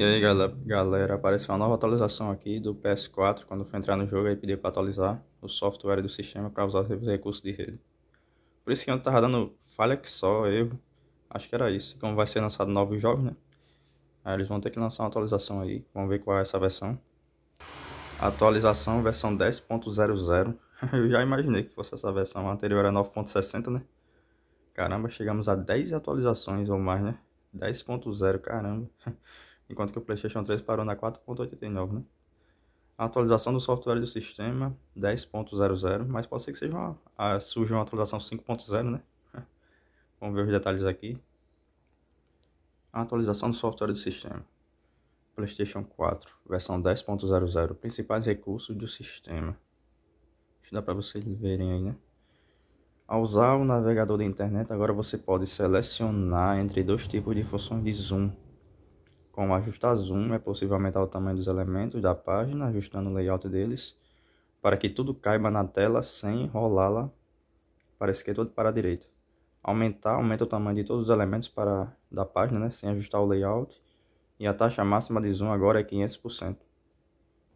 E aí galera, apareceu uma nova atualização aqui do PS4, quando foi entrar no jogo aí pediu para atualizar o software do sistema para usar os recursos de rede. Por isso que eu tava dando falha que só, erro, acho que era isso. Como vai ser lançado novos jogos, né? Aí eles vão ter que lançar uma atualização aí, vamos ver qual é essa versão. Atualização versão 10.00, eu já imaginei que fosse essa versão, a anterior era 9.60, né? Caramba, chegamos a 10 atualizações ou mais, né? 10.0, caramba. enquanto que o PlayStation 3 parou na 4.89, né? A atualização do software do sistema 10.00, mas pode ser que seja uma, a, surja uma atualização 5.0, né? Vamos ver os detalhes aqui. A atualização do software do sistema. PlayStation 4, versão 10.00, principais recursos do sistema. Isso dá para vocês verem aí, né? Ao usar o navegador da internet, agora você pode selecionar entre dois tipos de funções de zoom com ajustar zoom é possível aumentar o tamanho dos elementos da página, ajustando o layout deles, para que tudo caiba na tela sem rolá-la para a esquerda ou para a direita. Aumentar aumenta o tamanho de todos os elementos para, da página, né, sem ajustar o layout, e a taxa máxima de zoom agora é 500%.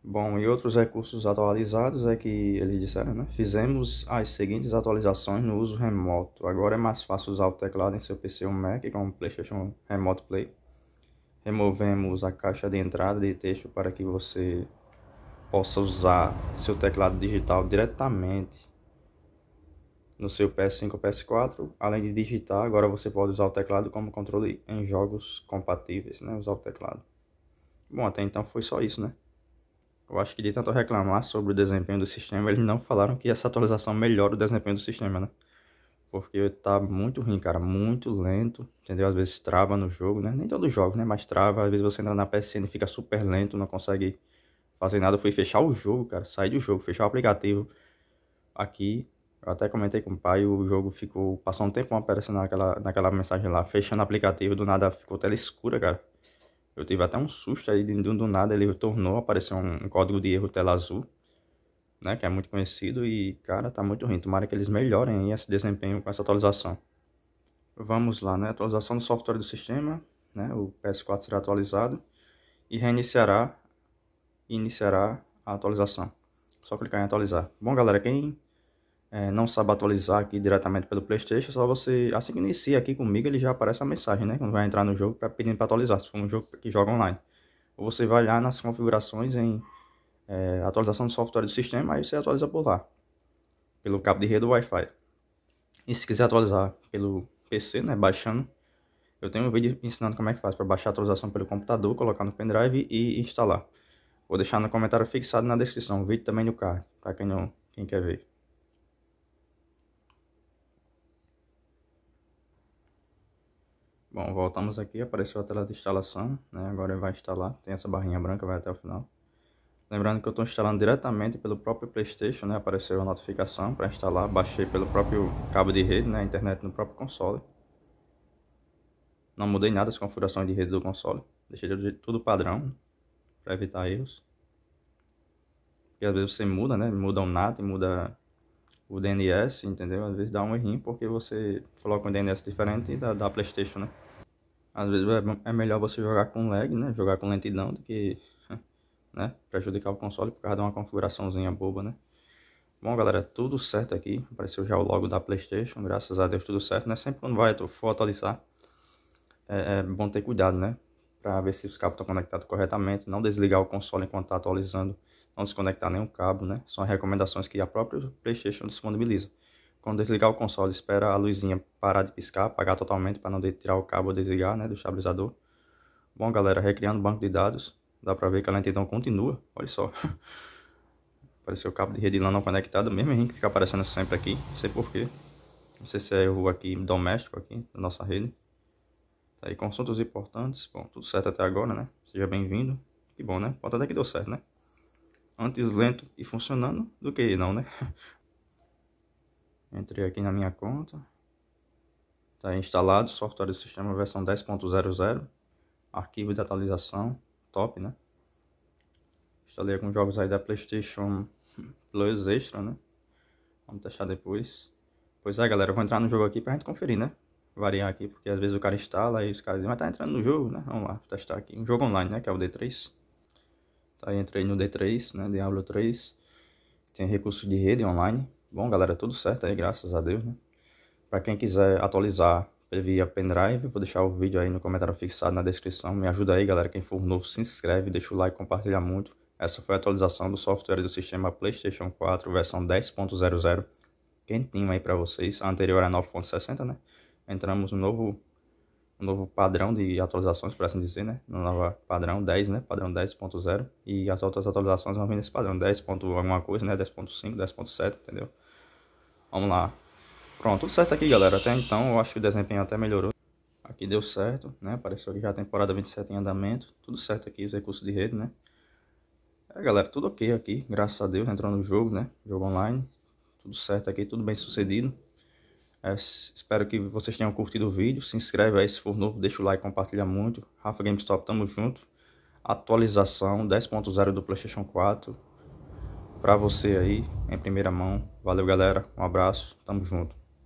Bom, e outros recursos atualizados é que eles disseram, né? Fizemos as seguintes atualizações no uso remoto. Agora é mais fácil usar o teclado em seu PC ou Mac com o PlayStation Remote Play. Removemos a caixa de entrada de texto para que você possa usar seu teclado digital diretamente no seu PS5 ou PS4. Além de digitar, agora você pode usar o teclado como controle em jogos compatíveis, né? Usar o teclado. Bom, até então foi só isso, né? Eu acho que de tanto reclamar sobre o desempenho do sistema, eles não falaram que essa atualização melhora o desempenho do sistema, né? Porque tá muito ruim, cara, muito lento, entendeu? Às vezes trava no jogo, né? Nem todo jogo né? Mas trava, às vezes você entra na PSN e fica super lento, não consegue fazer nada. fui fechar o jogo, cara, sair do jogo, fechar o aplicativo aqui. Eu até comentei com o pai, o jogo ficou, passou um tempo aparecendo naquela, naquela mensagem lá, fechando o aplicativo, do nada ficou tela escura, cara. Eu tive até um susto aí, do, do nada ele retornou, apareceu um, um código de erro tela azul né? Que é muito conhecido e, cara, tá muito ruim. Tomara que eles melhorem esse desempenho com essa atualização. Vamos lá, né? Atualização do software do sistema, né? O PS4 será atualizado e reiniciará iniciará a atualização. Só clicar em atualizar. Bom, galera, quem é, não sabe atualizar aqui diretamente pelo PlayStation, é só você assim que inicia aqui comigo, ele já aparece a mensagem, né? Quando vai entrar no jogo, pedindo para atualizar, se for um jogo que joga online. Ou você vai lá nas configurações em é, atualização do software do sistema, aí você atualiza por lá, pelo cabo de rede Wi-Fi. E se quiser atualizar pelo PC, né, baixando, eu tenho um vídeo ensinando como é que faz para baixar a atualização pelo computador, colocar no pendrive e instalar. Vou deixar no comentário fixado na descrição, o vídeo também no card, para quem não, quem quer ver. Bom, voltamos aqui, apareceu a tela de instalação, né? agora vai instalar, tem essa barrinha branca, vai até o final. Lembrando que eu estou instalando diretamente pelo próprio Playstation, né? Apareceu a notificação para instalar, baixei pelo próprio cabo de rede, né? A internet no próprio console. Não mudei nada as configurações de rede do console. Deixei tudo padrão, para evitar erros. Porque às vezes você muda, né? Muda o NAT, muda o DNS, entendeu? Às vezes dá um errinho porque você coloca um DNS diferente da, da Playstation, né? Às vezes é, é melhor você jogar com lag, né? Jogar com lentidão do que né? Prejudicar o console por causa de uma configuraçãozinha boba, né? Bom, galera, tudo certo aqui. Apareceu já o logo da Playstation, graças a Deus tudo certo, né? Sempre quando vai for atualizar, é, é bom ter cuidado, né? Pra ver se os cabos estão conectados corretamente, não desligar o console enquanto está atualizando, não desconectar nenhum cabo, né? São recomendações que a própria Playstation disponibiliza. Quando desligar o console, espera a luzinha parar de piscar, apagar totalmente para não tirar o cabo ou desligar, né, do estabilizador. Bom, galera, recriando o banco de dados. Dá pra ver que a lentidão continua, olha só. Apareceu o cabo de rede lá não conectado, mesmo a que fica aparecendo sempre aqui, não sei porquê. Não sei se é erro aqui doméstico aqui, da nossa rede. Tá aí consultas importantes, bom, tudo certo até agora, né? Seja bem-vindo. Que bom, né? Pode até que deu certo, né? Antes lento e funcionando do que não, né? Entrei aqui na minha conta. Está instalado software do sistema versão 10.00. Arquivo de atualização top, né? Instalei alguns jogos aí da Playstation Plus Extra, né? Vamos testar depois. Pois é, galera, eu vou entrar no jogo aqui pra gente conferir, né? Variar aqui, porque às vezes o cara instala e os caras dizem, mas tá entrando no jogo, né? Vamos lá, testar aqui. Um jogo online, né? Que é o D3. Tá aí, entrei no D3, né? Diablo 3. Tem recurso de rede online. Bom, galera, tudo certo aí, graças a Deus, né? Pra quem quiser atualizar ele via pendrive. Vou deixar o vídeo aí no comentário fixado na descrição. Me ajuda aí, galera. Quem for novo, se inscreve, deixa o like, compartilha muito. Essa foi a atualização do software do sistema PlayStation 4, versão 10.00. Quentinho aí para vocês. A anterior era 9.60, né? Entramos no novo, novo padrão de atualizações, para assim dizer, né? No novo padrão 10, né? Padrão 10.0. E as outras atualizações vão vir nesse padrão 10. alguma coisa, né? 10.5, 10.7, entendeu? Vamos lá. Pronto, tudo certo aqui, galera. Até então, eu acho que o desempenho até melhorou. Aqui deu certo, né? Apareceu aqui já a temporada 27 em andamento. Tudo certo aqui, os recursos de rede, né? É, galera, tudo ok aqui. Graças a Deus, entrou no jogo, né? Jogo online. Tudo certo aqui, tudo bem sucedido. É, espero que vocês tenham curtido o vídeo. Se inscreve aí se for novo, deixa o like, compartilha muito. Rafa GameStop, tamo junto. Atualização 10.0 do PlayStation 4 para você aí, em primeira mão. Valeu, galera. Um abraço. Tamo junto.